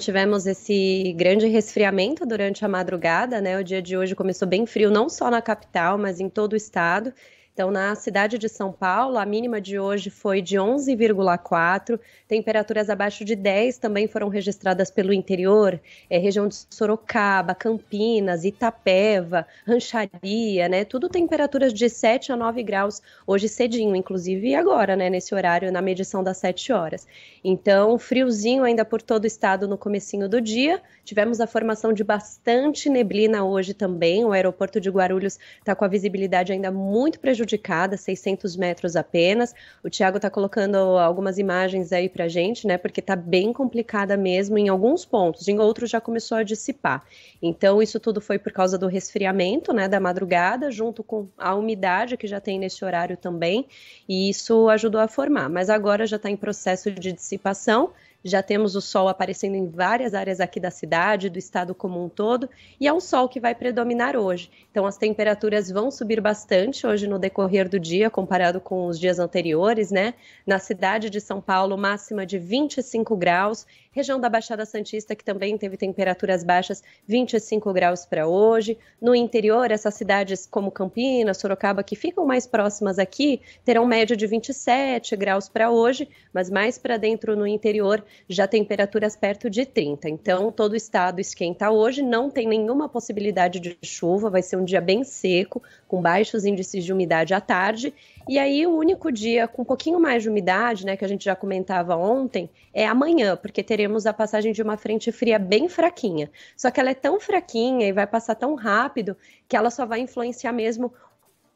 tivemos esse grande resfriamento durante a madrugada, né? O dia de hoje começou bem frio, não só na capital, mas em todo o estado. Então, na cidade de São Paulo, a mínima de hoje foi de 11,4. Temperaturas abaixo de 10 também foram registradas pelo interior, é, região de Sorocaba, Campinas, Itapeva, Rancharia, né? Tudo temperaturas de 7 a 9 graus hoje cedinho, inclusive agora, né? Nesse horário, na medição das 7 horas. Então, friozinho ainda por todo o estado no comecinho do dia. Tivemos a formação de bastante neblina hoje também. O aeroporto de Guarulhos está com a visibilidade ainda muito prejudicada prejudicada, 600 metros apenas. O Tiago está colocando algumas imagens aí para a gente, né? Porque está bem complicada mesmo em alguns pontos, em outros já começou a dissipar. Então isso tudo foi por causa do resfriamento, né? Da madrugada, junto com a umidade que já tem nesse horário também, e isso ajudou a formar. Mas agora já está em processo de dissipação já temos o sol aparecendo em várias áreas aqui da cidade, do estado como um todo, e é o sol que vai predominar hoje. Então as temperaturas vão subir bastante hoje no decorrer do dia, comparado com os dias anteriores, né? Na cidade de São Paulo, máxima de 25 graus, região da Baixada Santista, que também teve temperaturas baixas, 25 graus para hoje. No interior, essas cidades como Campinas, Sorocaba, que ficam mais próximas aqui, terão média de 27 graus para hoje, mas mais para dentro no interior, já temperaturas perto de 30. Então, todo o estado esquenta hoje, não tem nenhuma possibilidade de chuva, vai ser um dia bem seco, com baixos índices de umidade à tarde. E aí, o único dia com um pouquinho mais de umidade, né, que a gente já comentava ontem, é amanhã, porque teremos a passagem de uma frente fria bem fraquinha. Só que ela é tão fraquinha e vai passar tão rápido que ela só vai influenciar mesmo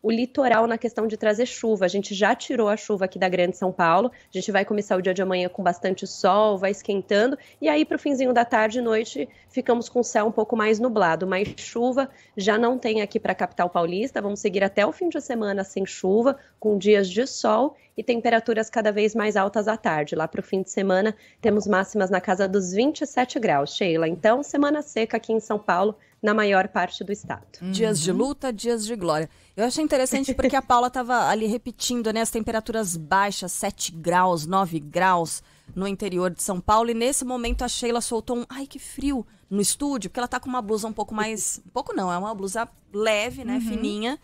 o litoral na questão de trazer chuva. A gente já tirou a chuva aqui da Grande São Paulo, a gente vai começar o dia de amanhã com bastante sol, vai esquentando, e aí para o finzinho da tarde e noite ficamos com o céu um pouco mais nublado, mas chuva já não tem aqui para a capital paulista. Vamos seguir até o fim de semana sem chuva, com dias de sol e temperaturas cada vez mais altas à tarde. Lá para o fim de semana, temos máximas na casa dos 27 graus. Sheila, então, semana seca aqui em São Paulo, na maior parte do estado. Dias de luta, dias de glória. Eu achei interessante interessante porque a Paula estava ali repetindo né, as temperaturas baixas, 7 graus, 9 graus no interior de São Paulo. E nesse momento a Sheila soltou um ai que frio no estúdio, porque ela tá com uma blusa um pouco mais. Um pouco não, é uma blusa leve, né? Uhum. Fininha.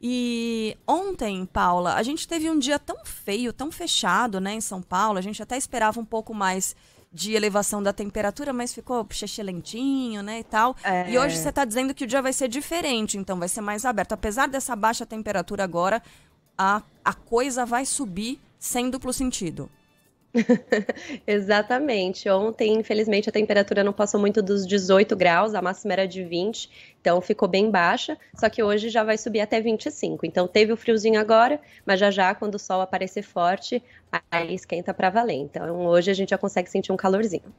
E ontem, Paula, a gente teve um dia tão feio, tão fechado, né, em São Paulo. A gente até esperava um pouco mais de elevação da temperatura, mas ficou lentinho, né, e tal. É... E hoje você está dizendo que o dia vai ser diferente, então vai ser mais aberto. Apesar dessa baixa temperatura agora, a, a coisa vai subir sem duplo sentido. Exatamente. Ontem, infelizmente, a temperatura não passou muito dos 18 graus, a máxima era de 20, então ficou bem baixa. Só que hoje já vai subir até 25. Então teve o friozinho agora, mas já já, quando o sol aparecer forte, aí esquenta para valer. Então hoje a gente já consegue sentir um calorzinho.